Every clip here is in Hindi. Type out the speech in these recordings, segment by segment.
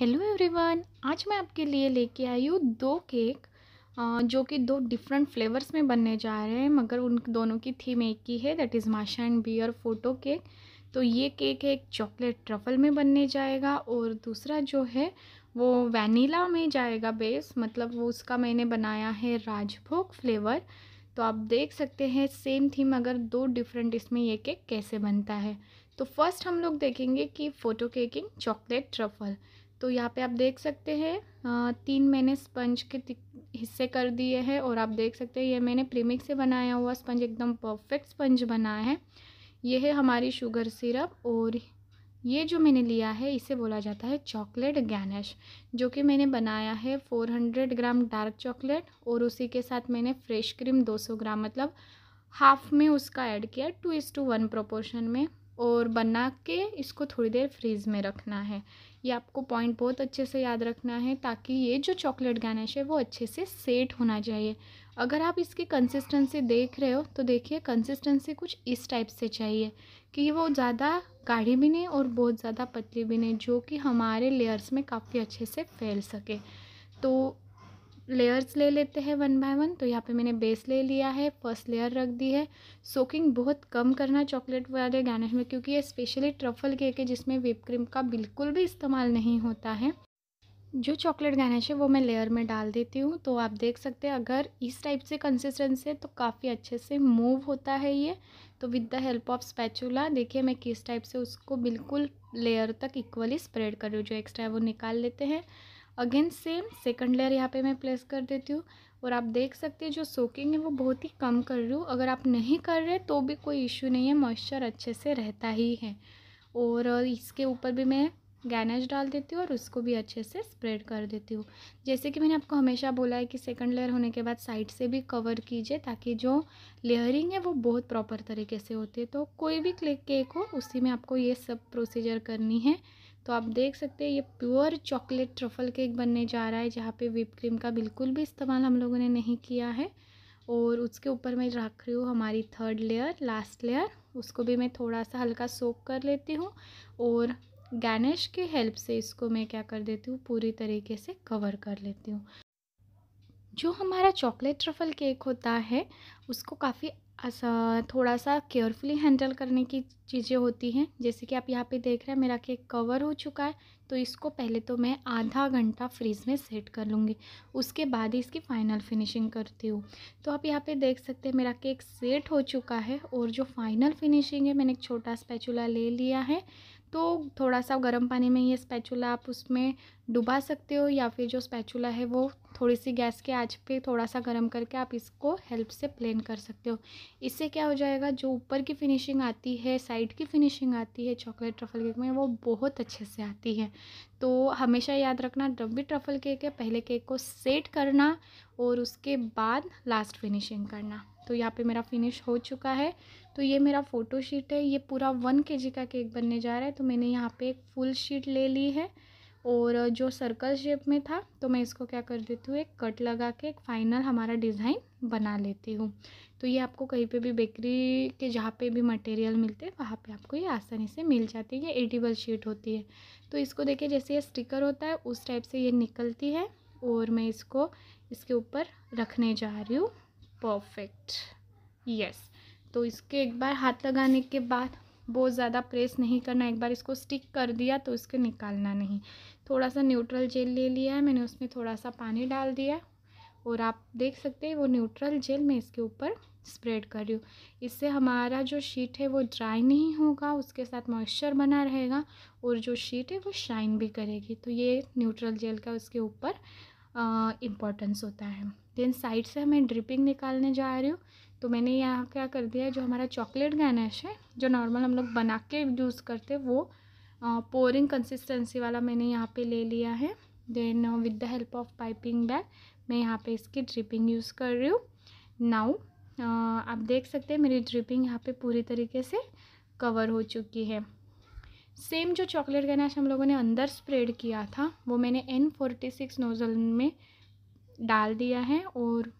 हेलो एवरीवन आज मैं आपके लिए लेके आई हूँ दो केक जो कि दो डिफरेंट फ्लेवर्स में बनने जा रहे हैं मगर उन दोनों की थीम एक ही है that is Masha and Bear photo cake तो ये केक एक चॉकलेट ट्रफल में बनने जाएगा और दूसरा जो है वो वैनिला में जाएगा बेस मतलब वो उसका मैंने बनाया है राजभोग फ्लेवर तो आप देख सकते हैं सेम थीम अगर दो डिफरेंट इसमें ये केक कैसे बनता है तो फर्स्ट हम लोग देखेंगे कि फ़ोटो केकिंग चॉकलेट ट्रफल तो यहाँ पे आप देख सकते हैं तीन मैंने स्पंज के हिस्से कर दिए हैं और आप देख सकते हैं ये मैंने प्रीमिक्स से बनाया हुआ स्पंज एकदम परफेक्ट स्पंज बनाया है ये है हमारी शुगर सिरप और ये जो मैंने लिया है इसे बोला जाता है चॉकलेट गैनेश जो कि मैंने बनाया है 400 ग्राम डार्क चॉकलेट और उसी के साथ मैंने फ्रेश क्रीम 200 ग्राम मतलब हाफ़ में उसका ऐड किया टू इस टू वन प्रोपोर्शन में और बना के इसको थोड़ी देर फ्रीज़ में रखना है ये आपको पॉइंट बहुत अच्छे से याद रखना है ताकि ये जो चॉकलेट गानेश है वो अच्छे से सेट होना चाहिए अगर आप इसकी कंसिस्टेंसी देख रहे हो तो देखिए कंसिस्टेंसी कुछ इस टाइप से चाहिए कि वो ज़्यादा गाढ़ी भी नहीं और बहुत ज़्यादा पतली भी नहीं जो कि हमारे लेयर्स में काफ़ी अच्छे से फैल सके तो लेयर्स ले लेते हैं वन बाय वन तो यहाँ पे मैंने बेस ले लिया है फर्स्ट लेयर रख दी है सोकिंग बहुत कम करना चॉकलेट वाले गार्निश में क्योंकि ये स्पेशली ट्रफल केक है जिसमें विप क्रीम का बिल्कुल भी इस्तेमाल नहीं होता है जो चॉकलेट गार्निश है वो मैं लेयर में डाल देती हूँ तो आप देख सकते हैं अगर इस टाइप से कंसिस्टेंसी है तो काफ़ी अच्छे से मूव होता है ये तो with the help of spatula देखिए मैं किस टाइप से उसको बिल्कुल लेयर तक इक्वली स्प्रेड कर रही हूँ जो एक्स्ट्रा है वो निकाल लेते हैं अगेन सेम सेकंड लेयर यहाँ पे मैं प्लेस कर देती हूँ और आप देख सकते हैं जो सोकिंग है वो बहुत ही कम कर रही हूँ अगर आप नहीं कर रहे तो भी कोई इश्यू नहीं है मॉइस्चर अच्छे से रहता ही है और इसके ऊपर भी मैं गैनेज डाल देती हूँ और उसको भी अच्छे से स्प्रेड कर देती हूँ जैसे कि मैंने आपको हमेशा बोला है कि सेकंड लेयर होने के बाद साइड से भी कवर कीजिए ताकि जो लेयरिंग है वो बहुत प्रॉपर तरीके से होती है तो कोई भी क्लिक केक हो उसी में आपको ये सब प्रोसीजर करनी है तो आप देख सकते हैं ये प्योर चॉकलेट ट्रफल केक बनने जा रहा है जहाँ पे विप क्रीम का बिल्कुल भी इस्तेमाल हम लोगों ने नहीं किया है और उसके ऊपर मैं रख रही हूँ हमारी थर्ड लेयर लास्ट लेयर उसको भी मैं थोड़ा सा हल्का सोक कर लेती हूँ और गैनेश के हेल्प से इसको मैं क्या कर देती हूँ पूरी तरीके से कवर कर लेती हूँ जो हमारा चॉकलेट ट्रफल केक होता है उसको काफ़ी थोड़ा सा केयरफुली हैंडल करने की चीज़ें होती हैं जैसे कि आप यहाँ पे देख रहे हैं मेरा केक कवर हो चुका है तो इसको पहले तो मैं आधा घंटा फ्रिज में सेट कर लूँगी उसके बाद ही इसकी फ़ाइनल फिनिशिंग करती हूँ तो आप यहाँ पे देख सकते हैं मेरा केक सेट हो चुका है और जो फ़ाइनल फिनिशिंग है मैंने एक छोटा स्पैचुला ले लिया है तो थोड़ा सा गर्म पानी में ये स्पैचुला आप उसमें डुबा सकते हो या फिर जो स्पैचुला है वो थोड़ी सी गैस के आँच पे थोड़ा सा गर्म करके आप इसको हेल्प से प्लेन कर सकते हो इससे क्या हो जाएगा जो ऊपर की फिनिशिंग आती है साइड की फिनिशिंग आती है चॉकलेट ट्रफल केक में वो बहुत अच्छे से आती है तो हमेशा याद रखना जब भी ट्रफल केक है पहले केक को सेट करना और उसके बाद लास्ट फिनिशिंग करना तो यहाँ पे मेरा फिनिश हो चुका है तो ये मेरा फ़ोटो शीट है ये पूरा वन के का केक बनने जा रहा है तो मैंने यहाँ पे एक फुल शीट ले ली है और जो सर्कल शेप में था तो मैं इसको क्या कर देती हूँ एक कट लगा के एक फाइनल हमारा डिज़ाइन बना लेती हूँ तो ये आपको कहीं पे भी बेकरी के जहाँ पे भी मटेरियल मिलते हैं वहाँ पे आपको ये आसानी से मिल जाती है ये एडिबल शीट होती है तो इसको देखिए जैसे ये स्टिकर होता है उस टाइप से ये निकलती है और मैं इसको इसके ऊपर रखने जा रही हूँ परफेक्ट यस तो इसके एक बार हाथ लगाने के बाद बहुत ज़्यादा प्रेस नहीं करना एक बार इसको स्टिक कर दिया तो इसके निकालना नहीं थोड़ा सा न्यूट्रल जेल ले लिया है मैंने उसमें थोड़ा सा पानी डाल दिया और आप देख सकते हैं वो न्यूट्रल जेल मैं इसके ऊपर स्प्रेड कर रही हूँ इससे हमारा जो शीट है वो ड्राई नहीं होगा उसके साथ मॉइस्चर बना रहेगा और जो शीट है वो शाइन भी करेगी तो ये न्यूट्रल जेल का उसके ऊपर इम्पोर्टेंस होता है देन साइड से हमें ड्रिपिंग निकालने जा रही हूँ तो मैंने यहाँ क्या कर दिया है जो हमारा चॉकलेट गैनेश है जो नॉर्मल हम लोग बना के यूज़ करते वो पोरिंग कंसिस्टेंसी वाला मैंने यहाँ पे ले लिया है then with the help of piping bag मैं यहाँ पे इसकी ड्रिपिंग यूज़ कर रही हूँ नाउ आप देख सकते हैं मेरी ड्रिपिंग यहाँ पे पूरी तरीके से कवर हो चुकी है सेम जो चॉकलेट गनाश हम लोगों ने अंदर स्प्रेड किया था वो मैंने एन फोर्टी सिक्स नोज़ल में डाल दिया है और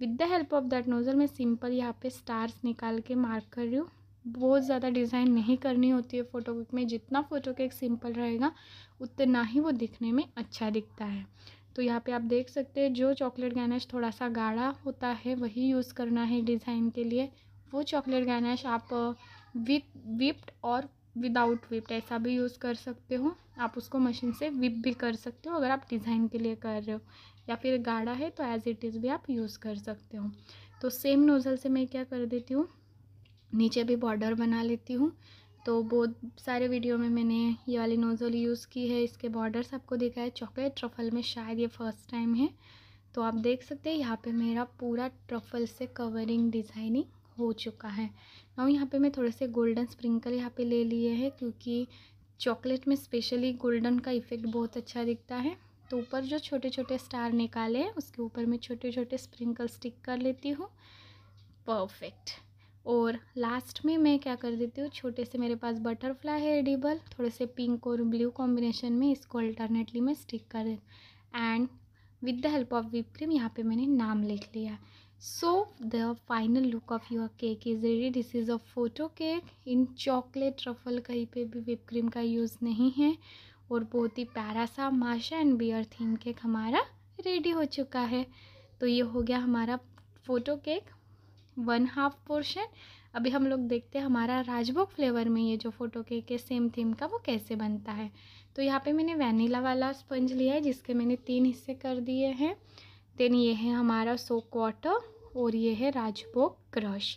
with the help of that nozzle मैं सिंपल यहाँ पे स्टार्स निकाल के मार्क कर रही हूँ बहुत ज़्यादा डिज़ाइन नहीं करनी होती है फ़ोटो केक में जितना फ़ोटो केक सिंपल रहेगा उतना ही वो दिखने में अच्छा दिखता है तो यहाँ पे आप देख सकते हैं जो चॉकलेट गैनेश थोड़ा सा गाढ़ा होता है वही यूज़ करना है डिज़ाइन के लिए वो चॉकलेट गैनेश आप विप uh, विप्ड और विदाउट विप ऐसा भी यूज़ कर सकते हो आप उसको मशीन से विप भी कर सकते हो अगर आप डिज़ाइन के लिए कर रहे हो या फिर गाढ़ा है तो एज़ इट इज़ भी आप यूज़ कर सकते हो तो सेम नोज़ल से मैं क्या कर देती हूँ नीचे भी बॉर्डर बना लेती हूँ तो बहुत सारे वीडियो में मैंने ये वाली नोज़ल यूज़ की है इसके बॉर्डर्स आपको देखा है चॉकलेट ट्रफल में शायद ये फ़र्स्ट टाइम है तो आप देख सकते हैं यहाँ पे मेरा पूरा ट्रफल से कवरिंग डिज़ाइनिंग हो चुका है और यहाँ पे मैं थोड़े से गोल्डन स्प्रिंकल यहाँ पे ले लिए हैं क्योंकि चॉकलेट में स्पेशली गोल्डन का इफ़ेक्ट बहुत अच्छा दिखता है तो ऊपर जो छोटे छोटे स्टार निकाले हैं उसके ऊपर मैं छोटे छोटे स्प्रिंकल स्टिक कर लेती हूँ परफेक्ट और लास्ट में मैं क्या कर देती हूँ छोटे से मेरे पास बटरफ्लाई है एडिबल थोड़े से पिंक और ब्लू कॉम्बिनेशन में इसको अल्टरनेटली मैं स्टिक कर and with the help of whip cream यहाँ पे मैंने नाम लिख लिया so the final look of your cake is ready this is a photo cake in chocolate truffle कहीं पे भी whipped cream का यूज़ नहीं है और बहुत ही प्यारा सा Masha and Bear theme cake हमारा रेडी हो चुका है तो ये हो गया हमारा photo cake one half portion अभी हम लोग देखते हैं हमारा राजभोग फ्लेवर में ये जो फ़ोटो केक है सेम थीम का वो कैसे बनता है तो यहाँ पे मैंने वैनिला वाला स्पंज लिया है जिसके मैंने तीन हिस्से कर दिए हैं देन ये है हमारा सोक वाटर और ये है राजभोग क्रश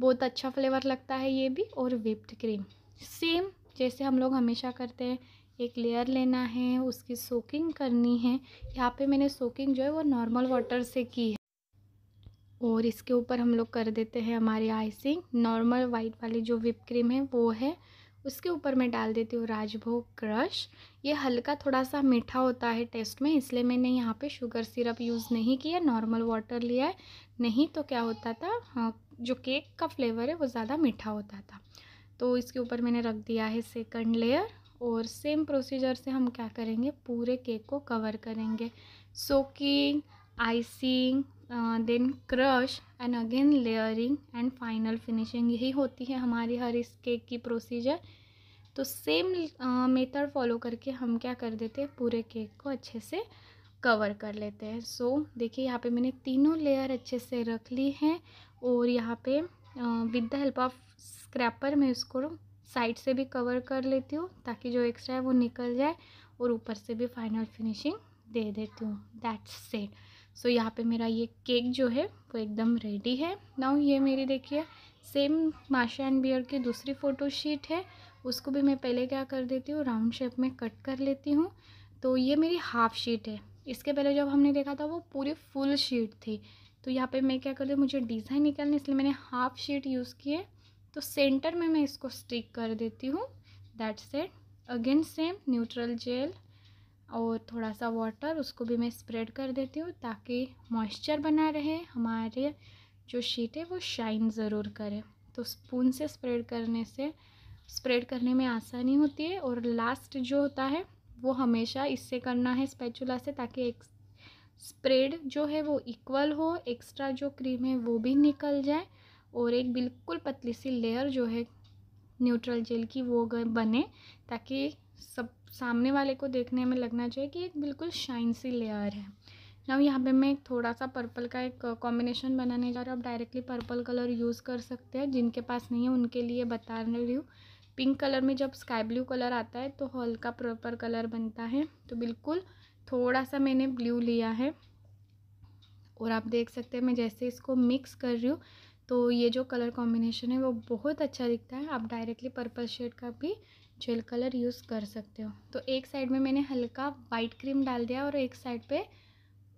बहुत अच्छा फ्लेवर लगता है ये भी और विप्ड क्रीम सेम जैसे हम लोग हमेशा करते हैं एक लेयर लेना है उसकी सोकिंग करनी है यहाँ पे मैंने सोकिंग जो है वो नॉर्मल वाटर से की है और इसके ऊपर हम लोग कर देते हैं हमारी आइसिंग नॉर्मल वाइट वाली जो विप क्रीम है वो है उसके ऊपर मैं डाल देती हूँ राजभोग क्रश ये हल्का थोड़ा सा मीठा होता है टेस्ट में इसलिए मैंने यहाँ पे शुगर सिरप यूज़ नहीं किया नॉर्मल वाटर लिया है नहीं तो क्या होता था हाँ जो केक का फ्लेवर है वो ज़्यादा मीठा होता था तो इसके ऊपर मैंने रख दिया है सेकंड लेयर और सेम प्रोसीजर से हम क्या करेंगे पूरे केक को कवर करेंगे soaking icing then crush and again layering and final finishing यही होती है हमारी हर इस केक की प्रोसीजर तो सेम मेथड फॉलो करके हम क्या कर देते हैं पूरे केक को अच्छे से कवर कर लेते हैं सो so, देखिए यहाँ पे मैंने तीनों लेयर अच्छे से रख ली हैं और यहाँ पे with the help of scraper मैं उसको साइड से भी कवर कर लेती हूँ ताकि जो एक्स्ट्रा है वो निकल जाए और ऊपर से भी फाइनल फिनिशिंग दे देती हूँ दैट्स सेट सो यहाँ पे मेरा ये केक जो है वो एकदम रेडी है नाउ ये मेरी देखिए सेम माशा एंड बियर की दूसरी फ़ोटो शीट है उसको भी मैं पहले क्या कर देती हूँ राउंड शेप में कट कर लेती हूँ तो ये मेरी हाफ़ शीट है इसके पहले जब हमने देखा था वो पूरी फुल शीट थी तो यहाँ पे मैं क्या कर दूँ मुझे डिज़ाइन निकालना इसलिए मैंने हाफ़ शीट यूज़ की है तो सेंटर में मैं इसको स्टिक कर देती हूँ that set again same neutral gel और थोड़ा सा वाटर उसको भी मैं स्प्रेड कर देती हूँ ताकि मॉइस्चर बना रहे हमारे जो शीट है वो शाइन ज़रूर करे तो स्पून से स्प्रेड करने से स्प्रेड करने में आसानी होती है और लास्ट जो होता है वो हमेशा इससे करना है स्पैचुला से ताकि एक स्प्रेड जो है वो इक्वल हो एक्स्ट्रा जो क्रीम है वो भी निकल जाए और एक बिल्कुल पतली सी लेयर जो है न्यूट्रल जेल की वो बने ताकि सब सामने वाले को देखने में लगना चाहिए कि एक बिल्कुल शाइन सी लेयर है अब यहाँ पे मैं एक थोड़ा सा पर्पल का एक कॉम्बिनेशन बनाने जा रही हूँ आप डायरेक्टली पर्पल कलर यूज़ कर सकते हैं जिनके पास नहीं है उनके लिए बता रही हूँ पिंक कलर में जब स्काई ब्लू कलर आता है तो हल्का प्रॉपर कलर बनता है तो बिल्कुल थोड़ा सा मैंने ब्लू लिया है और आप देख सकते हैं मैं जैसे इसको मिक्स कर रही हूँ तो ये जो कलर कॉम्बिनेशन है वो बहुत अच्छा दिखता है आप डायरेक्टली पर्पल शेड का भी जेल कलर यूज़ कर सकते हो तो एक साइड में मैंने हल्का वाइट क्रीम डाल दिया और एक साइड पे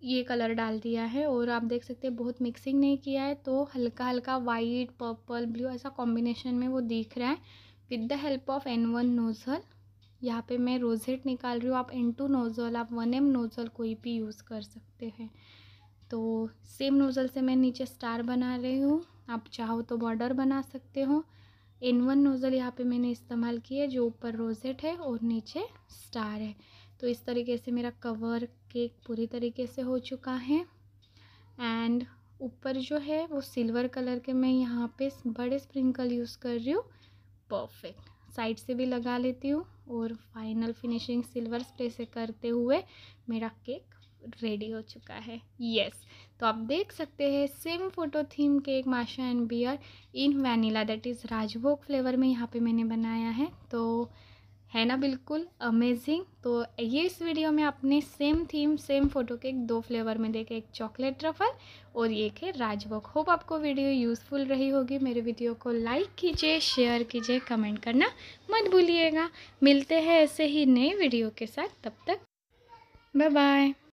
ये कलर डाल दिया है और आप देख सकते हैं बहुत मिक्सिंग नहीं किया है तो हल्का हल्का वाइट पर्पल ब्लू ऐसा कॉम्बिनेशन में वो दिख रहा है with the help of an one nozzle यहाँ पे मैं रोजेट निकाल रही हूँ आप एन टू नोज़ल आप वन एम नोज़ल कोई भी यूज़ कर सकते हैं तो सेम नोज़ल से मैं नीचे स्टार बना रही हूँ आप चाहो तो बॉर्डर बना सकते हो एन वन नोज़ल यहाँ पर मैंने इस्तेमाल किया जो ऊपर रोजेट है और नीचे स्टार है तो इस तरीके से मेरा कवर केक पूरी तरीके से हो चुका है एंड ऊपर जो है वो सिल्वर कलर के मैं यहाँ पे बड़े स्प्रिंकल यूज़ कर रही हूँ परफेक्ट साइड से भी लगा लेती हूँ और फाइनल फिनिशिंग सिल्वर स्प्रे से करते हुए मेरा केक रेडी हो चुका है यस yes. तो आप देख सकते हैं same photo theme cake Masha and bear in vanilla that is Rajbhog flavour में यहाँ पे मैंने बनाया है तो है ना बिल्कुल अमेजिंग तो ये इस वीडियो में आपने सेम थीम सेम फ़ोटो के दो फ्लेवर में देखे एक चॉकलेट ट्रफल और एक है राजभोग होप आपको वीडियो यूज़फुल रही होगी मेरे वीडियो को लाइक कीजिए शेयर कीजिए कमेंट करना मत भूलिएगा मिलते हैं ऐसे ही नए वीडियो के साथ तब तक बाय बाय